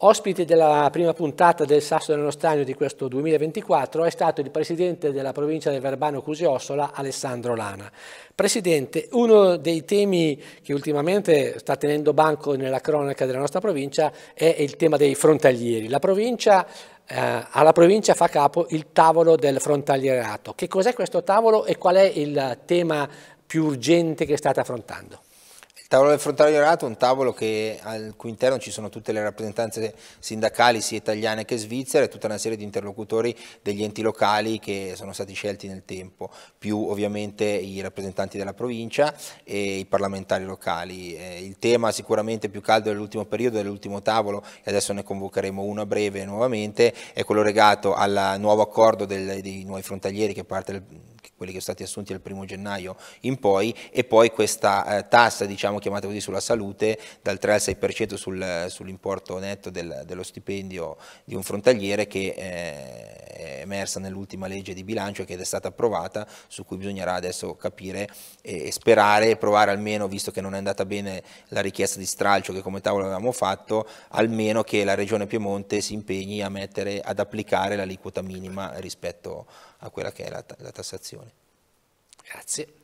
Ospite della prima puntata del Sasso dello Stagno di questo 2024 è stato il presidente della provincia del Verbano Cusiossola, Alessandro Lana. Presidente, uno dei temi che ultimamente sta tenendo banco nella cronaca della nostra provincia è il tema dei frontalieri. Provincia, eh, alla provincia fa capo il tavolo del frontalierato. Che cos'è questo tavolo e qual è il tema più urgente che state affrontando? Il tavolo del frontale Iorato è un tavolo che, al cui interno ci sono tutte le rappresentanze sindacali sia italiane che svizzere e tutta una serie di interlocutori degli enti locali che sono stati scelti nel tempo, più ovviamente i rappresentanti della provincia e i parlamentari locali. Eh, il tema sicuramente più caldo dell'ultimo periodo, dell'ultimo tavolo, e adesso ne convocheremo uno a breve nuovamente, è quello legato al nuovo accordo del, dei nuovi frontalieri che parte del quelli che sono stati assunti dal 1 gennaio in poi, e poi questa eh, tassa, diciamo, chiamata così, sulla salute, dal 3 al 6% sul, sull'importo netto del, dello stipendio di un frontaliere che eh, emersa nell'ultima legge di bilancio che è stata approvata, su cui bisognerà adesso capire e sperare, provare almeno, visto che non è andata bene la richiesta di stralcio che come tavolo avevamo fatto, almeno che la Regione Piemonte si impegni a mettere, ad applicare l'aliquota minima rispetto a quella che è la, la tassazione. Grazie.